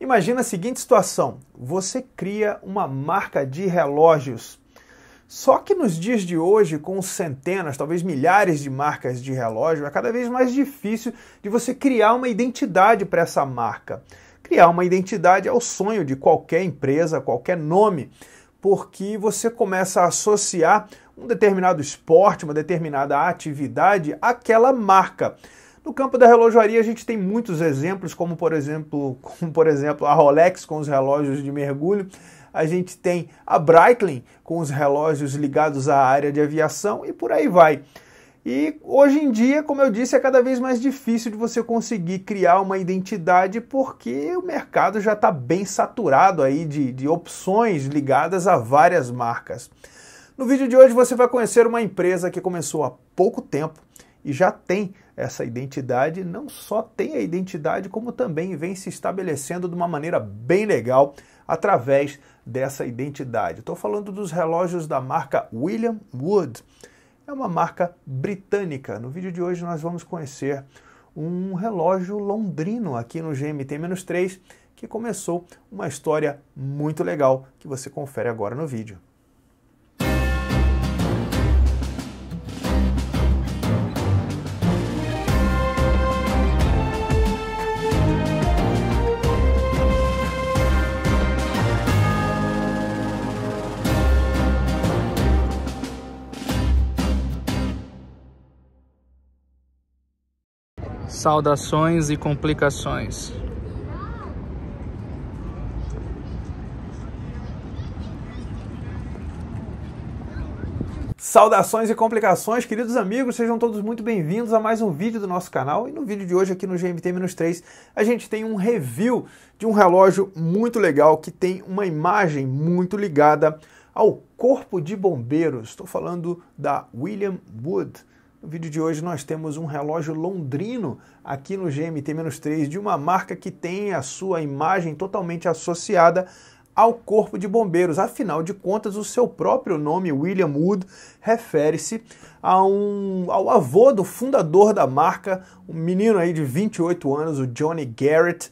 Imagina a seguinte situação: você cria uma marca de relógios. Só que nos dias de hoje, com centenas, talvez milhares de marcas de relógio, é cada vez mais difícil de você criar uma identidade para essa marca. Criar uma identidade é o sonho de qualquer empresa, qualquer nome, porque você começa a associar um determinado esporte, uma determinada atividade àquela marca. No campo da relojaria a gente tem muitos exemplos, como por exemplo, como por exemplo a Rolex com os relógios de mergulho, a gente tem a Breitling com os relógios ligados à área de aviação e por aí vai. E hoje em dia, como eu disse, é cada vez mais difícil de você conseguir criar uma identidade porque o mercado já está bem saturado aí de, de opções ligadas a várias marcas. No vídeo de hoje você vai conhecer uma empresa que começou há pouco tempo e já tem essa identidade, não só tem a identidade, como também vem se estabelecendo de uma maneira bem legal através dessa identidade. Estou falando dos relógios da marca William Wood. É uma marca britânica. No vídeo de hoje nós vamos conhecer um relógio londrino aqui no GMT-3 que começou uma história muito legal que você confere agora no vídeo. saudações e complicações. Saudações e complicações, queridos amigos, sejam todos muito bem-vindos a mais um vídeo do nosso canal. E no vídeo de hoje aqui no GMT-3, a gente tem um review de um relógio muito legal que tem uma imagem muito ligada ao Corpo de Bombeiros. Estou falando da William Wood. No vídeo de hoje nós temos um relógio londrino aqui no GMT-3 de uma marca que tem a sua imagem totalmente associada ao Corpo de Bombeiros. Afinal de contas, o seu próprio nome, William Wood, refere-se a um, ao avô do fundador da marca, um menino aí de 28 anos, o Johnny Garrett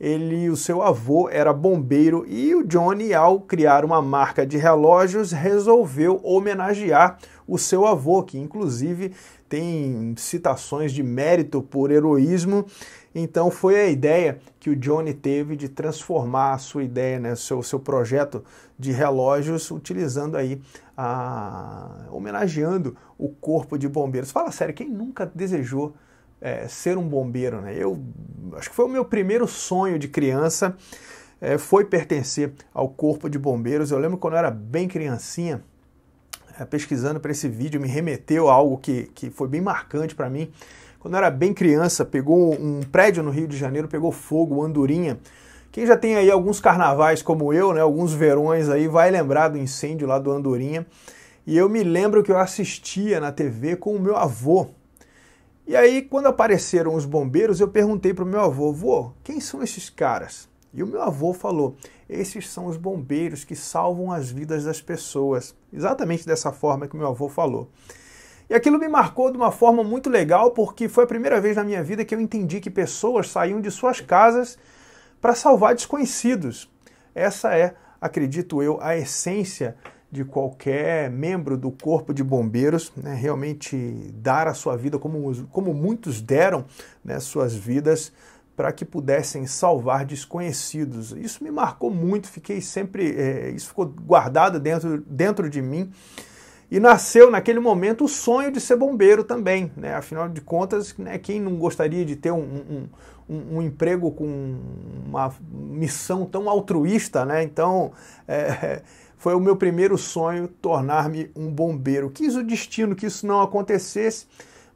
ele, o seu avô era bombeiro e o Johnny, ao criar uma marca de relógios, resolveu homenagear o seu avô, que inclusive tem citações de mérito por heroísmo. Então foi a ideia que o Johnny teve de transformar a sua ideia, né, seu, seu projeto de relógios, utilizando aí, a... homenageando o corpo de bombeiros. Fala sério, quem nunca desejou é, ser um bombeiro. Né? Eu acho que foi o meu primeiro sonho de criança é, foi pertencer ao corpo de bombeiros. Eu lembro quando eu era bem criancinha, é, pesquisando para esse vídeo, me remeteu a algo que, que foi bem marcante para mim. Quando eu era bem criança, pegou um prédio no Rio de Janeiro, pegou fogo, andorinha. Quem já tem aí alguns carnavais como eu, né, alguns verões aí, vai lembrar do incêndio lá do Andorinha. E eu me lembro que eu assistia na TV com o meu avô, e aí, quando apareceram os bombeiros, eu perguntei para o meu avô, vô, quem são esses caras? E o meu avô falou: esses são os bombeiros que salvam as vidas das pessoas. Exatamente dessa forma que o meu avô falou. E aquilo me marcou de uma forma muito legal, porque foi a primeira vez na minha vida que eu entendi que pessoas saíam de suas casas para salvar desconhecidos. Essa é, acredito eu, a essência de qualquer membro do Corpo de Bombeiros, né, realmente dar a sua vida, como, como muitos deram né, suas vidas para que pudessem salvar desconhecidos. Isso me marcou muito, fiquei sempre, é, isso ficou guardado dentro, dentro de mim. E nasceu naquele momento o sonho de ser bombeiro também, né? Afinal de contas, né, quem não gostaria de ter um, um, um, um emprego com uma missão tão altruísta, né? Então, é, foi o meu primeiro sonho tornar-me um bombeiro. Quis o destino que isso não acontecesse,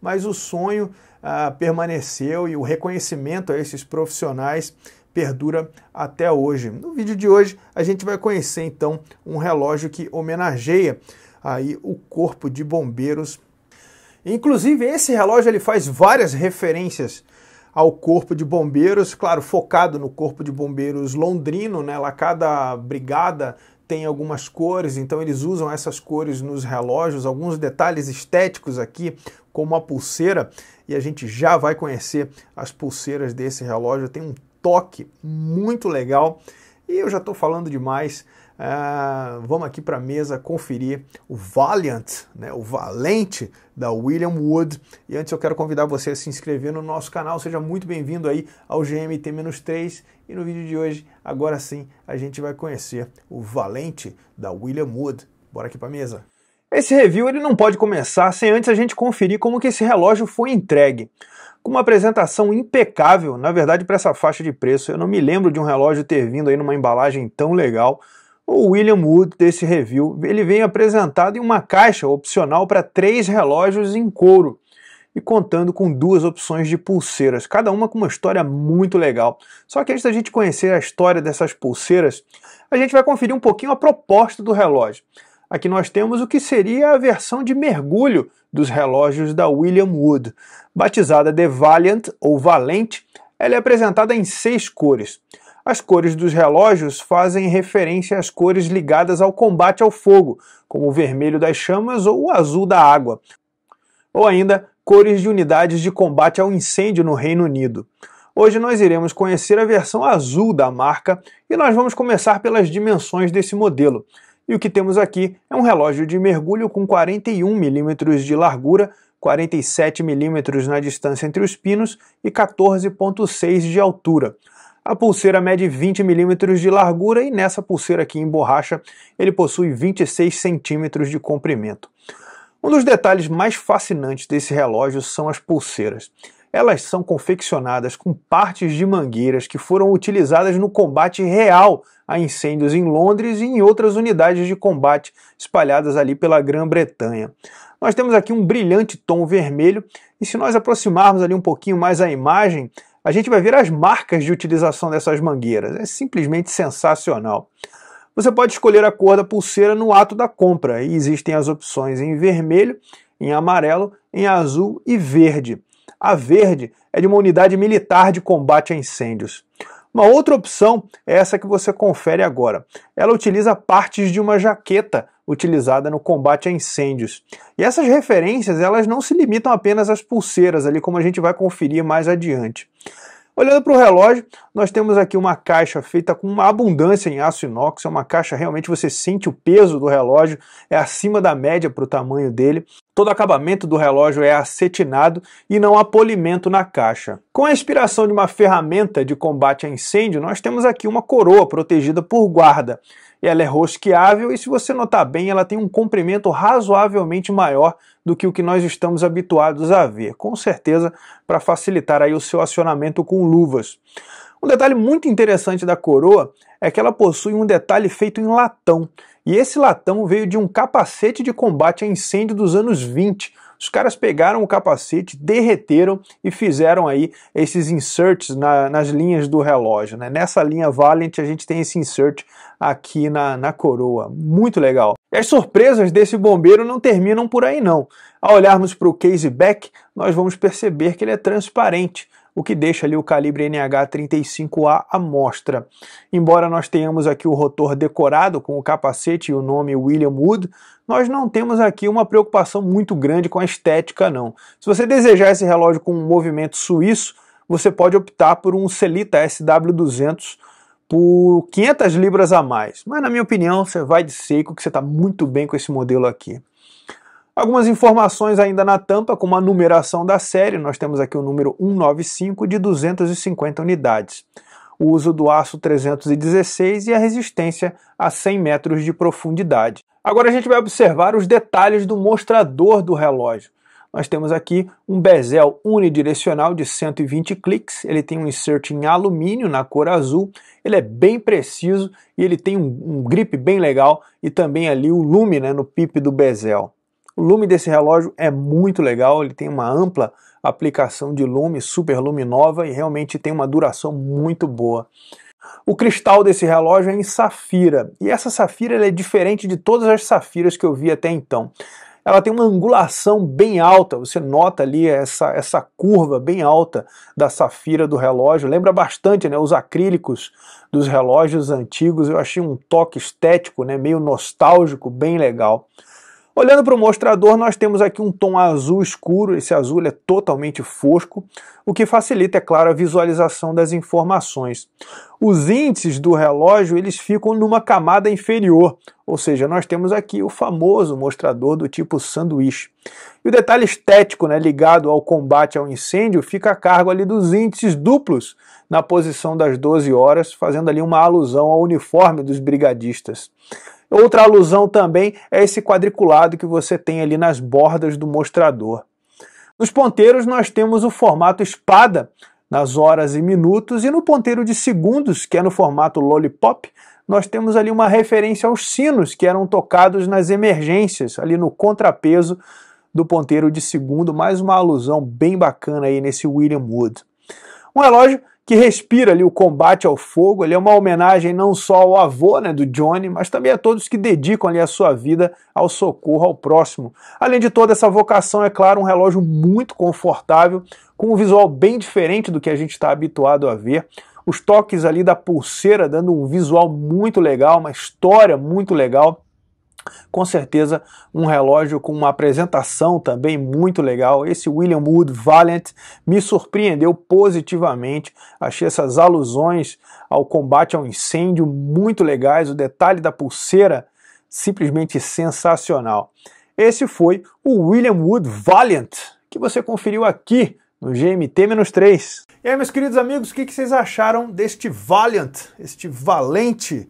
mas o sonho ah, permaneceu e o reconhecimento a esses profissionais perdura até hoje. No vídeo de hoje a gente vai conhecer então um relógio que homenageia aí o corpo de bombeiros. Inclusive esse relógio ele faz várias referências ao corpo de bombeiros, claro, focado no corpo de bombeiros londrino, né? Lá cada brigada tem algumas cores, então eles usam essas cores nos relógios, alguns detalhes estéticos aqui, como a pulseira, e a gente já vai conhecer as pulseiras desse relógio, tem um toque muito legal. E eu já estou falando demais. Ah, vamos aqui para a mesa conferir o Valiant, né, o Valente da William Wood. E antes eu quero convidar você a se inscrever no nosso canal. Seja muito bem-vindo aí ao GMT-3. E no vídeo de hoje, agora sim, a gente vai conhecer o Valente da William Wood. Bora aqui para a mesa. Esse review ele não pode começar sem antes a gente conferir como que esse relógio foi entregue com uma apresentação impecável. Na verdade, para essa faixa de preço, eu não me lembro de um relógio ter vindo aí numa embalagem tão legal. O William Wood desse review, ele vem apresentado em uma caixa opcional para três relógios em couro e contando com duas opções de pulseiras, cada uma com uma história muito legal. Só que antes da gente conhecer a história dessas pulseiras, a gente vai conferir um pouquinho a proposta do relógio. Aqui nós temos o que seria a versão de mergulho dos relógios da William Wood. Batizada de Valiant ou Valente, ela é apresentada em seis cores. As cores dos relógios fazem referência às cores ligadas ao combate ao fogo, como o vermelho das chamas ou o azul da água, ou ainda cores de unidades de combate ao incêndio no Reino Unido. Hoje nós iremos conhecer a versão azul da marca e nós vamos começar pelas dimensões desse modelo. E o que temos aqui é um relógio de mergulho com 41 mm de largura, 47 mm na distância entre os pinos e 14,6 de altura. A pulseira mede 20 milímetros de largura e nessa pulseira aqui em borracha ele possui 26 centímetros de comprimento. Um dos detalhes mais fascinantes desse relógio são as pulseiras. Elas são confeccionadas com partes de mangueiras que foram utilizadas no combate real a incêndios em Londres e em outras unidades de combate espalhadas ali pela Grã-Bretanha. Nós temos aqui um brilhante tom vermelho e se nós aproximarmos ali um pouquinho mais a imagem, a gente vai ver as marcas de utilização dessas mangueiras. É simplesmente sensacional. Você pode escolher a cor da pulseira no ato da compra e existem as opções em vermelho, em amarelo, em azul e verde. A verde é de uma unidade militar de combate a incêndios. Uma outra opção é essa que você confere agora. Ela utiliza partes de uma jaqueta utilizada no combate a incêndios. E essas referências, elas não se limitam apenas às pulseiras, ali como a gente vai conferir mais adiante. Olhando para o relógio, nós temos aqui uma caixa feita com uma abundância em aço inox, é uma caixa realmente você sente o peso do relógio, é acima da média para o tamanho dele. Todo acabamento do relógio é acetinado e não há polimento na caixa. Com a inspiração de uma ferramenta de combate a incêndio, nós temos aqui uma coroa protegida por guarda ela é rosqueável e, se você notar bem, ela tem um comprimento razoavelmente maior do que o que nós estamos habituados a ver, com certeza para facilitar aí o seu acionamento com luvas. Um detalhe muito interessante da coroa é que ela possui um detalhe feito em latão. E esse latão veio de um capacete de combate a incêndio dos anos 20. Os caras pegaram o capacete, derreteram e fizeram aí esses inserts na, nas linhas do relógio. Né? Nessa linha Valiant a gente tem esse insert aqui na, na coroa. Muito legal. E as surpresas desse bombeiro não terminam por aí não. Ao olharmos para o case back, nós vamos perceber que ele é transparente o que deixa ali o calibre NH35A à mostra. Embora nós tenhamos aqui o rotor decorado com o capacete e o nome William Wood, nós não temos aqui uma preocupação muito grande com a estética não. Se você desejar esse relógio com um movimento suíço, você pode optar por um Celita SW200 por 500 libras a mais. Mas na minha opinião, você vai de seco que você está muito bem com esse modelo aqui. Algumas informações ainda na tampa, como a numeração da série, nós temos aqui o número 195 de 250 unidades, o uso do aço 316 e a resistência a 100 metros de profundidade. Agora a gente vai observar os detalhes do mostrador do relógio. Nós temos aqui um bezel unidirecional de 120 cliques, ele tem um insert em alumínio na cor azul, ele é bem preciso e ele tem um, um grip bem legal e também ali o lume né, no pipe do bezel. O lume desse relógio é muito legal, ele tem uma ampla aplicação de lume, super lume nova e realmente tem uma duração muito boa. O cristal desse relógio é em safira, e essa safira é diferente de todas as safiras que eu vi até então. Ela tem uma angulação bem alta, você nota ali essa, essa curva bem alta da safira do relógio. Lembra bastante né, os acrílicos dos relógios antigos, eu achei um toque estético, né, meio nostálgico, bem legal. Olhando para o mostrador, nós temos aqui um tom azul escuro, esse azul é totalmente fosco, o que facilita, é claro, a visualização das informações. Os índices do relógio, eles ficam numa camada inferior, ou seja, nós temos aqui o famoso mostrador do tipo sanduíche. E o detalhe estético, né, ligado ao combate ao incêndio, fica a cargo ali dos índices duplos na posição das 12 horas, fazendo ali uma alusão ao uniforme dos brigadistas. Outra alusão também é esse quadriculado que você tem ali nas bordas do mostrador. Nos ponteiros nós temos o formato espada, nas horas e minutos, e no ponteiro de segundos, que é no formato lollipop, nós temos ali uma referência aos sinos que eram tocados nas emergências, ali no contrapeso do ponteiro de segundo, mais uma alusão bem bacana aí nesse William Wood. Um relógio que respira ali o combate ao fogo. Ele é uma homenagem não só ao avô né, do Johnny, mas também a todos que dedicam ali a sua vida ao socorro ao próximo. Além de toda essa vocação, é claro, um relógio muito confortável, com um visual bem diferente do que a gente está habituado a ver. Os toques ali da pulseira dando um visual muito legal, uma história muito legal. Com certeza, um relógio com uma apresentação também muito legal. Esse William Wood Valiant me surpreendeu positivamente. Achei essas alusões ao combate ao incêndio muito legais. O detalhe da pulseira, simplesmente sensacional. Esse foi o William Wood Valiant, que você conferiu aqui no GMT-3. E aí, meus queridos amigos, o que, que vocês acharam deste Valiant, este valente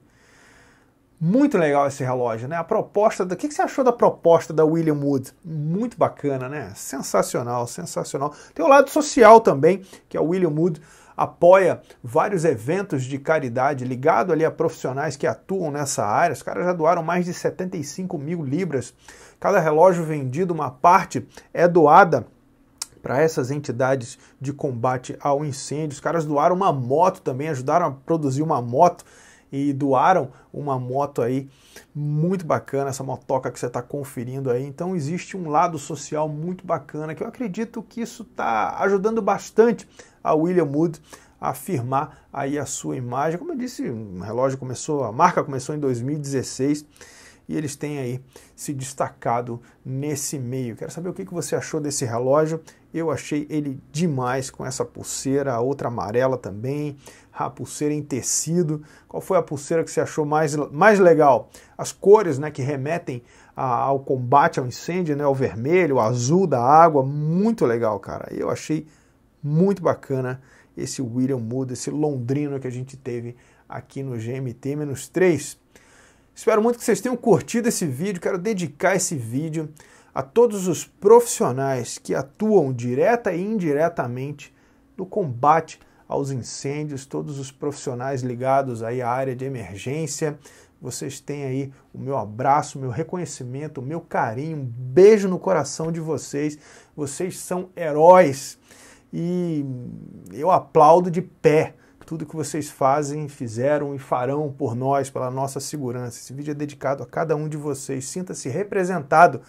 muito legal esse relógio, né? A proposta, da... que você achou da proposta da William Wood? Muito bacana, né? Sensacional, sensacional. Tem o lado social também, que a William Wood apoia vários eventos de caridade ligado ali a profissionais que atuam nessa área. Os caras já doaram mais de 75 mil libras. Cada relógio vendido, uma parte é doada para essas entidades de combate ao incêndio. Os caras doaram uma moto também, ajudaram a produzir uma moto e doaram uma moto aí muito bacana, essa motoca que você está conferindo aí. Então existe um lado social muito bacana que eu acredito que isso está ajudando bastante a William Wood afirmar aí a sua imagem. Como eu disse, o relógio começou, a marca começou em 2016 e eles têm aí se destacado nesse meio. Quero saber o que você achou desse relógio. Eu achei ele demais com essa pulseira, a outra amarela também, a pulseira em tecido. Qual foi a pulseira que você achou mais, mais legal? As cores né, que remetem a, ao combate ao incêndio, né, o vermelho, o azul da água, muito legal, cara. Eu achei muito bacana esse William Mood, esse londrino que a gente teve aqui no GMT-3. Espero muito que vocês tenham curtido esse vídeo. Quero dedicar esse vídeo a todos os profissionais que atuam direta e indiretamente no combate aos incêndios, todos os profissionais ligados aí à área de emergência. Vocês têm aí o meu abraço, o meu reconhecimento, o meu carinho, um beijo no coração de vocês. Vocês são heróis e eu aplaudo de pé tudo que vocês fazem, fizeram e farão por nós, pela nossa segurança. Esse vídeo é dedicado a cada um de vocês. Sinta-se representado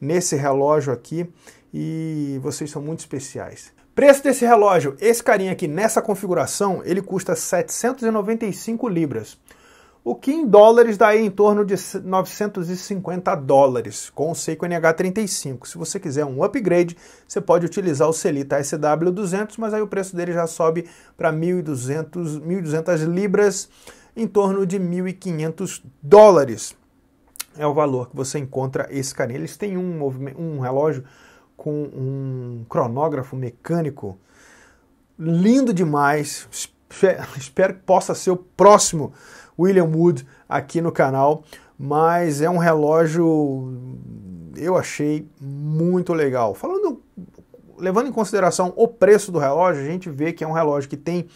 nesse relógio aqui e vocês são muito especiais. Preço desse relógio, esse carinha aqui nessa configuração, ele custa 795 libras o que em dólares dá em torno de 950 dólares com o Seiko NH35. Se você quiser um upgrade, você pode utilizar o Selita SW200, mas aí o preço dele já sobe para 1.200, 1.200 libras, em torno de 1.500 dólares. É o valor que você encontra esse carinha. Eles têm um, um relógio com um cronógrafo mecânico lindo demais. Espero que possa ser o próximo William Wood aqui no canal, mas é um relógio eu achei muito legal. Falando levando em consideração o preço do relógio, a gente vê que é um relógio que tem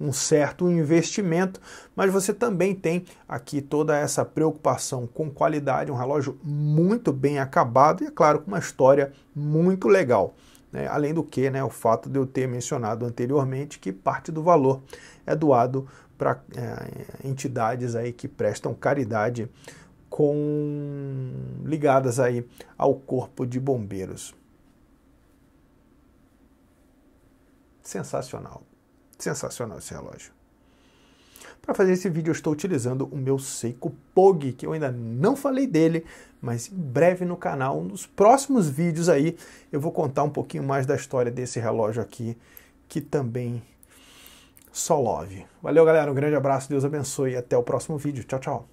um certo investimento, mas você também tem aqui toda essa preocupação com qualidade, um relógio muito bem acabado e, é claro, com uma história muito legal. Né? Além do que, né, o fato de eu ter mencionado anteriormente que parte do valor é doado para é, entidades aí que prestam caridade com ligadas aí ao corpo de bombeiros. Sensacional. Sensacional esse relógio. Para fazer esse vídeo eu estou utilizando o meu Seiko Pog, que eu ainda não falei dele, mas em breve no canal, nos próximos vídeos aí, eu vou contar um pouquinho mais da história desse relógio aqui, que também só love. Valeu, galera. Um grande abraço, Deus abençoe e até o próximo vídeo. Tchau, tchau.